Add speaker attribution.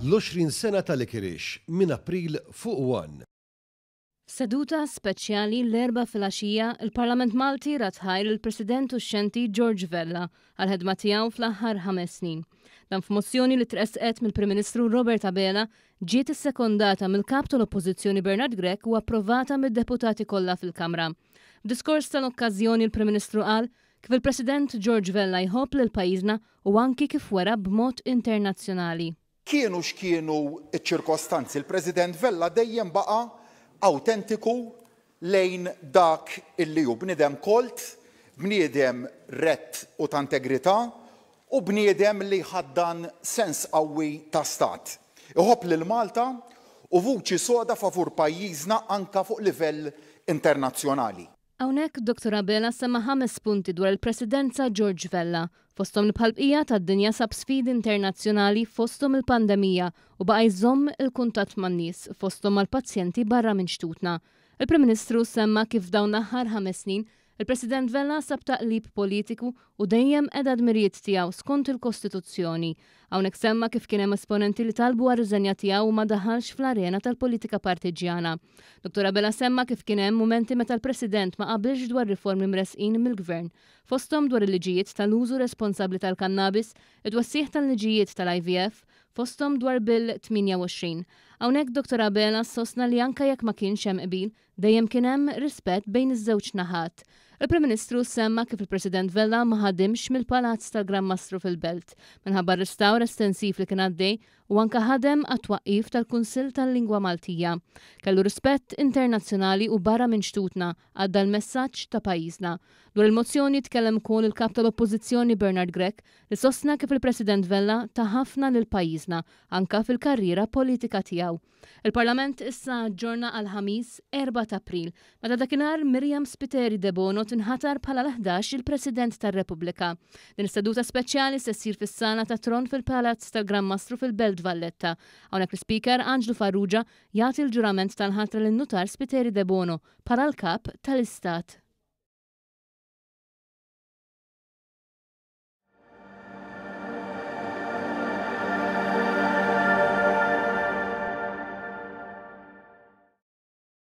Speaker 1: L-20 sena tal-Ikirix minn April fuq 1.
Speaker 2: Seduta speċjali l-erba fil-axija, il-Parlament Malti ratħajr il-President u xenti George Vella għal-ħedma tiegħu fl-aħħar ħames snin. Dan f'mozzjoni li tresqet mill-Prim Ministru Robert Abela ġiet is-sekondata mill-kap tal-Oppożizzjoni Bernard Grek u approvata mid-deputati kollha fil-Kamra. B'diskors tal-okkażjoni il-Prim Ministru qal kif il-President George Vella jħobb l pajjiżna u anki kif wera b'mod internazzjonali
Speaker 1: kienu x'kienu ċ-ċirkostanzi. Il-President Vella dejjem baqa autentiku lejn dak illi ju bnidem kolt, bniedem rett u ta' integrità u bniedem li ħaddan sens qawwi ta' stat. Iħob l Malta u vuċi soda favur pajjiżna anka fuq livell internazzjonali.
Speaker 2: Hawnhekk Dr. Abela sema ħames punti dwar il-Presidenza George Vella Fostom l-palbija tad dinja sab sfidi internazzjonali fostom il-pandemija u baqa jżomm il-kuntat man-nies fostom mal pazjenti barra minn xtutna. Il-Prim Ministru semma kif dawn l-aħħar ħames snin Il-President Vella sab taqlib politiku u dejjem edha dmirijiet tiegħu skont il-Kostituzzjoni. Hawnhekk semma kif kien hemm esponenti li talbu għar-riżenja tiegħu ma daħalx fl-arena tal-politika partiġjana. Dr. Abela semma kif kien hemm mumenti meta l-President ma qabilx dwar riformi mresqin mill-Gvern, fosthom dwar il-liġijiet tal-użu responsabbli tal-kannabis, id wassiħ tal-liġijiet tal-IVF, fostom dwar bil-28. Hawnhekk Dr. Abela sosna li anka jekk ma kienx hemm qbil, dejjem kien hemm rispett bejn iż-żewġ naħat. Il-Prim Ministru semma kif il-President Vella ma ħadimx mill-Palazz tal Mastru fil-Belt minħabba restawr estensiv li kien għaddej u anka ħadem għat-twaqif tal-Kunsil tal-Lingwa Maltija. Kellu rispett internazzjonali u barra minn xtutna għadda l-messaġġ ta' pajjiżna. Dwar il-mozzjoni tkellem kol il-kap tal-Oppożizzjoni Bernard Grek li sostna kif il-President Vella ta' ħafna l pajjiżna anka fil-karriera politika tiegħu. Il-Parlament issa ġorna għal-ħamis 4 ta' April, meta dakinhar Miriam Spiteri Debono tinħatar bħala l-11 il-President tar-Repubblika. Din seduta speċjali se ssir fis-sala ta' Tron fil-Palazz tal Gran Mastru fil-Belt Valletta. Hawnhekk l-Speaker Anġlu Farrugia jagħti l-ġurament tal-ħatra lin-nutar Spiteri De Bono bħala l-kap tal-Istat.